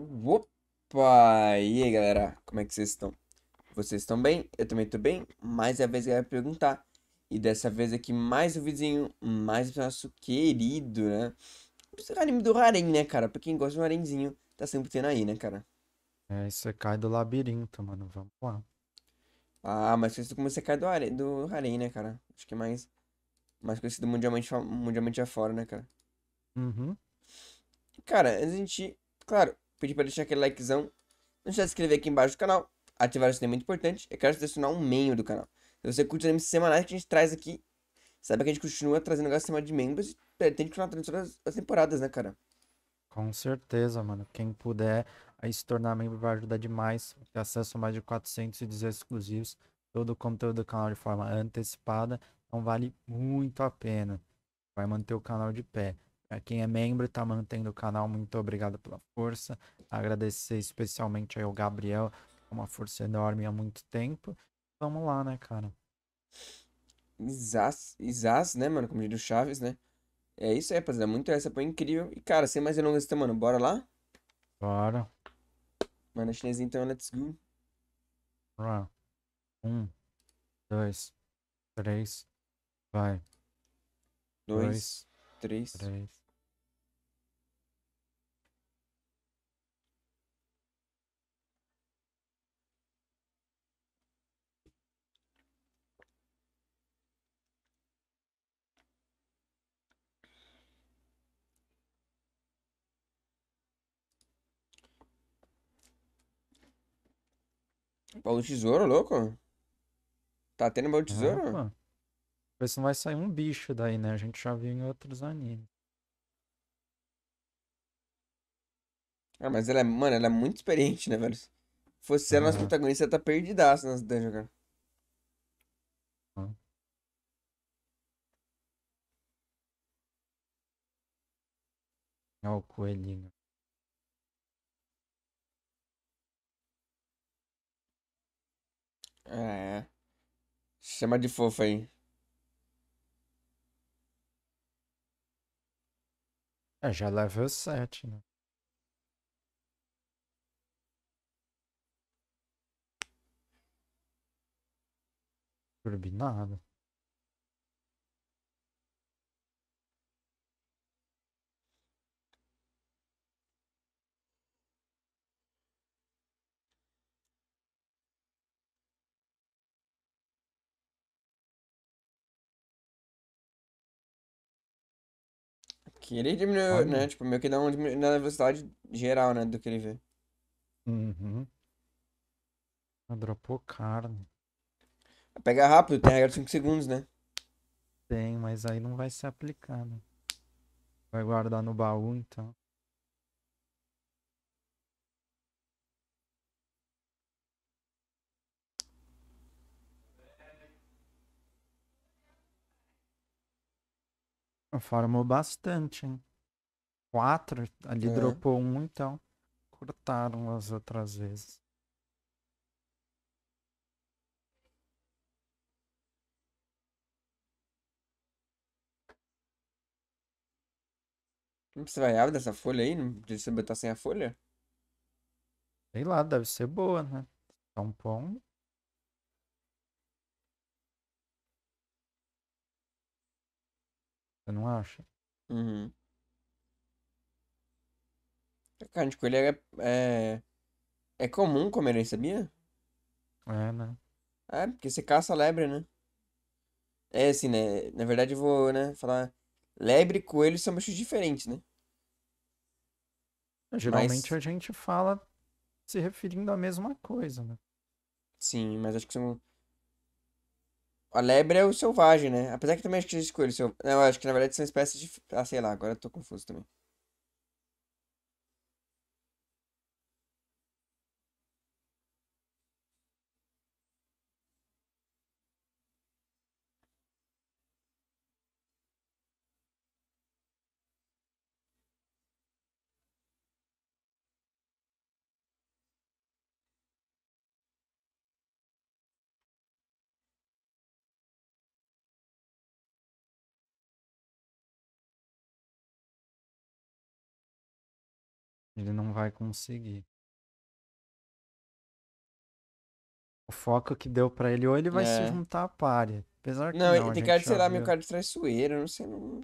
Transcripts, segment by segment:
Opa! E aí, galera? Como é que vocês estão? Vocês estão bem? Eu também tô bem. Mais uma é vez eu ia perguntar. E dessa vez aqui, mais um vizinho, mais o nosso querido, né? O anime do Harem, né, cara? Pra quem gosta de um Harenzinho, tá sempre tendo aí, né, cara? É, você cai do labirinto, mano. Vamos lá. Ah, mas conhecido como você cai do, are... do Harem, né, cara? Acho que é mais, mais conhecido mundialmente, mundialmente afora, né, cara? Uhum. Cara, a gente... Claro, pedir para deixar aquele likezão. Não se inscrever aqui embaixo do canal. Ativar o sininho é muito importante. E quero selecionar um membro do canal. Se você curte os animes semanais que a gente traz aqui, sabe que a gente continua trazendo negócio semana de membros e pretende continuar trazendo todas as temporadas, né, cara? Com certeza, mano. Quem puder aí se tornar membro vai ajudar demais. Ter acesso a mais de 410 exclusivos. Todo o conteúdo do canal de forma antecipada. Então vale muito a pena. Vai manter o canal de pé. Para quem é membro e tá mantendo o canal, muito obrigado pela força. Agradecer especialmente ao Gabriel, é uma força enorme há muito tempo. Vamos lá, né, cara? Isas, Isas, né, mano? Como diz o Chaves, né? É isso aí, rapaziada. Muito essa, foi incrível. E, cara, sem mais delongas, então, mano, bora lá? Bora. Mano, chinesinha, então, let's go. Um, dois, três, vai. Dois, dois três. três. Baú do tesouro, louco? Tá tendo baú do tesouro? Opa. É, Vê se não vai sair um bicho daí, né? A gente já viu em outros animes. Ah, mas ela é, mano, ela é muito experiente, né, velho? Se fosse ela, uhum. nossa protagonista, ela tá perdidaça nas dungeons, cara. Uhum. É o coelhinho. É. Chama de fofa, aí É, já level 7, né? Turbinado. Que ele diminuiu, Olha. né? Tipo, meio que dá uma diminuição na velocidade geral, né? Do que ele vê. Uhum. Ah, dropou carne. Pega rápido, tem agora 5 segundos, né? Tem, mas aí não vai ser aplicado. Né? Vai guardar no baú, então. formou bastante, hein? Quatro, ali é. dropou um, então cortaram as outras vezes. Não precisa abrir dessa folha aí? Não precisa botar sem a folha? Sei lá, deve ser boa, né? Tá um pão. Você não acha? Uhum. A carne de coelho é, é, é comum comer sabia? É, né? É, porque você caça lebre, né? É assim, né? Na verdade eu vou, né, falar... Lebre e coelho são bichos diferentes, né? É, geralmente mas... a gente fala se referindo à mesma coisa, né? Sim, mas acho que são a lebre é o selvagem, né? Apesar que também acho que existe o selvagem. Não, acho que na verdade são espécies de. Ah, sei lá, agora eu tô confuso também. Ele não vai conseguir. O foco que deu para ele, ou ele vai é. se juntar à pare. Apesar que não, não ele tem cara de, sei lá, meu cara de traiçoeiro, não sei. Não...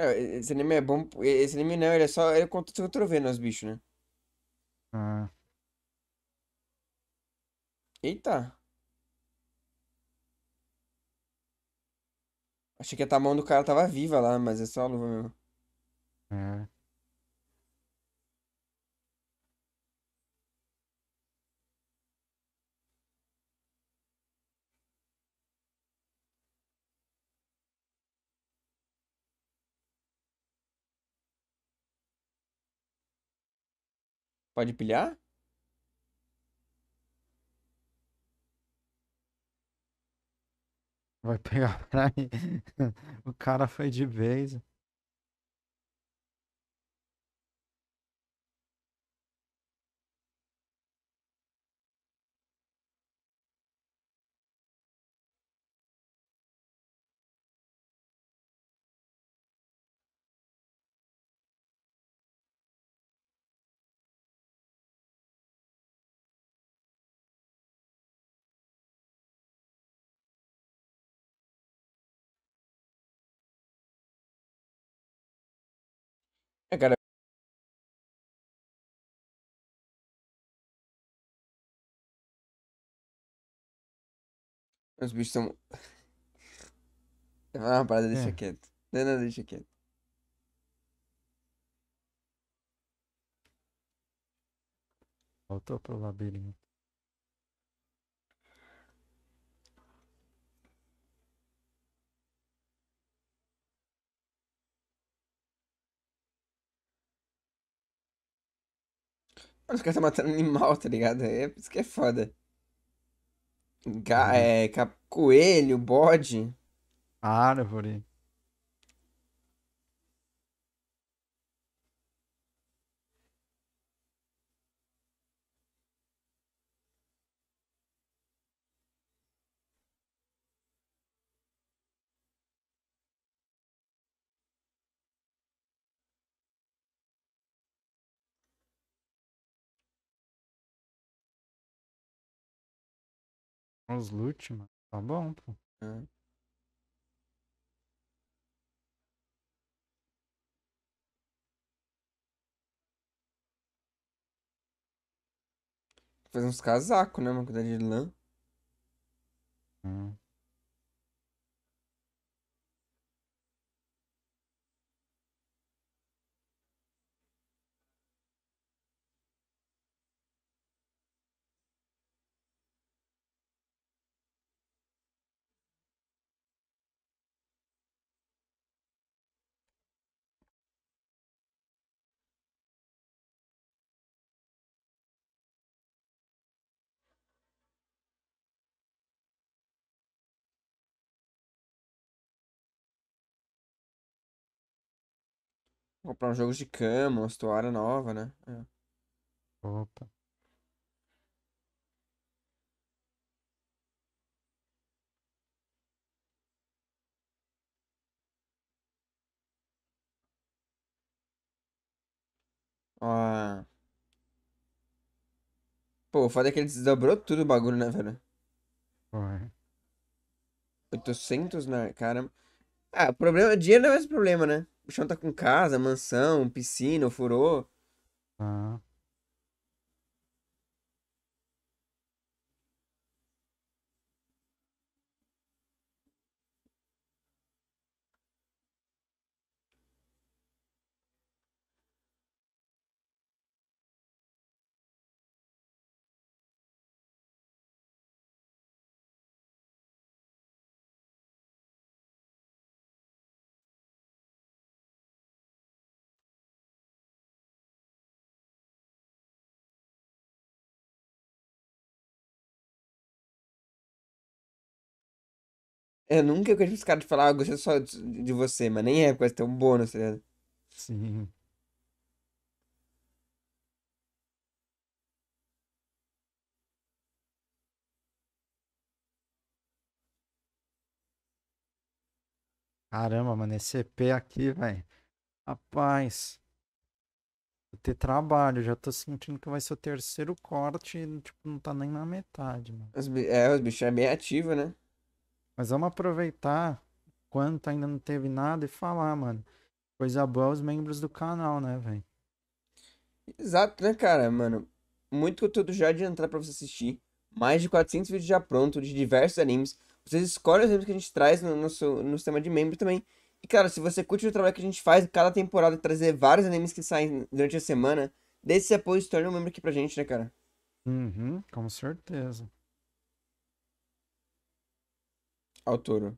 É, esse anime é bom. Esse anime não, ele é só. Ele conta se cotovelo nos bichos, né? Ah. Eita. Achei que a mão do cara tava viva lá, mas é só a luva mesmo. É. Pode pilhar? Vai pegar pra mim. O cara foi de vez. É, cara Os bichos são. Ah, é uma parada, deixa É. quieto. Não, não, deixa quieto. Voltou pro labirinto. Os caras tá matando animal, tá ligado? É isso que é foda. Ga uhum. é, coelho, bode. Árvore. Os loot, mano. Tá bom, pô. É. Fazer uns casacos, né, uma Cuidar é de lã. Hum. Comprar um jogos de cama, uma história nova, né? É. Opa. Ó. Pô, o foda é que ele desdobrou tudo o bagulho, né, velho? Ué. 800, né? Caramba. Ah, o problema. Dinheiro não é mais problema, né? O chão tá com casa, mansão, piscina, furô. Ah. Eu nunca conheço os caras de falar, ah, gostei só de você, mas nem é, quase tem um bônus, tá ligado? Sim. Caramba, mano, esse EP aqui, velho. Rapaz. Vou ter trabalho, já tô sentindo que vai ser o terceiro corte e, tipo, não tá nem na metade, mano. Os, é, os bichos é bem ativo, né? Mas vamos aproveitar quanto tá ainda não teve nada e falar, mano. Coisa boa aos é membros do canal, né, velho? Exato, né, cara, mano? Muito conteúdo já adiantado pra você assistir. Mais de 400 vídeos já prontos de diversos animes. Vocês escolhem os animes que a gente traz no nosso no sistema de membro também. E, cara, se você curte o trabalho que a gente faz cada temporada trazer vários animes que saem durante a semana, desse apoio se torne um membro aqui pra gente, né, cara? Uhum, com certeza. altura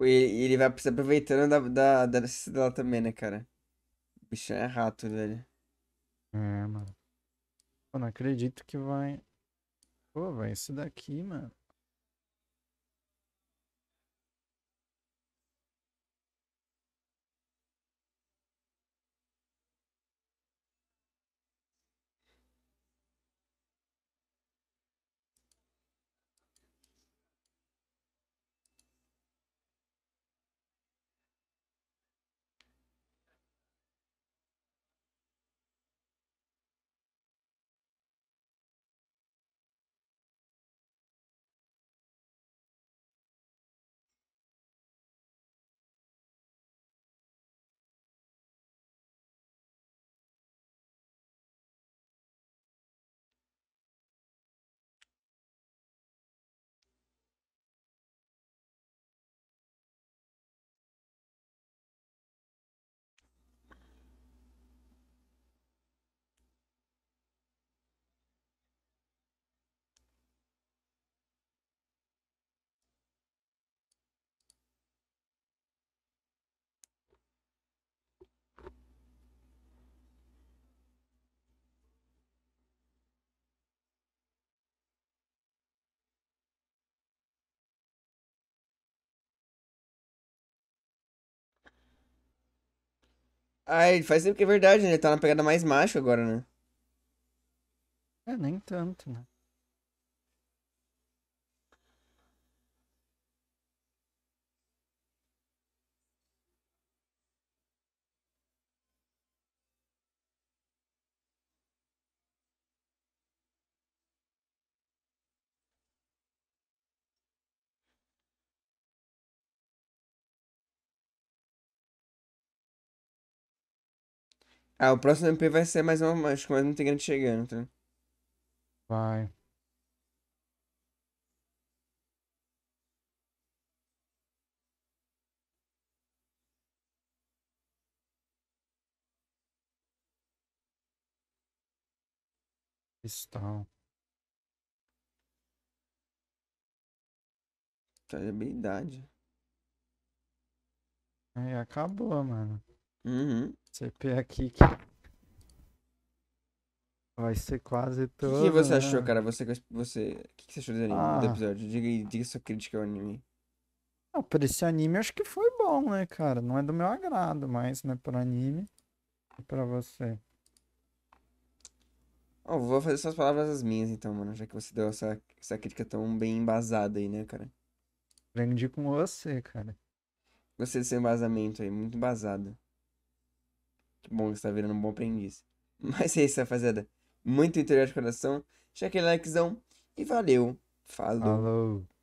E ele vai se aproveitando da, da, da dela também, né, cara? Bichão é rato, velho. É, mano. Eu não acredito que vai. Pô, vai esse daqui, mano. Ai, ah, faz tempo que é verdade, né? Ele tá na pegada mais macho agora, né? É, nem tanto, né? Ah, o próximo MP vai ser mais uma. Acho que mais um integrante chegando, tá? Vai. Cristal. Tá de é habilidade. Aí acabou, mano. Uhum. CP aqui que vai ser quase todo. O que, que, você né? achou, cara? Você, você, o que, que você achou do, anime, ah. do episódio? Diga, diga sua crítica ao anime. Não, ah, por esse anime acho que foi bom, né, cara? Não é do meu agrado, mas, né, pro anime e pra você. Oh, vou fazer suas palavras as minhas, então, mano. Já que você deu essa, essa crítica tão bem embasada aí, né, cara? Aprendi com você, cara. Gostei desse embasamento aí, muito embasado. Que bom que você tá virando um bom aprendiz. Mas é isso, rapaziada. Muito interior de coração. Deixa aquele likezão. E valeu. Falou. Falou.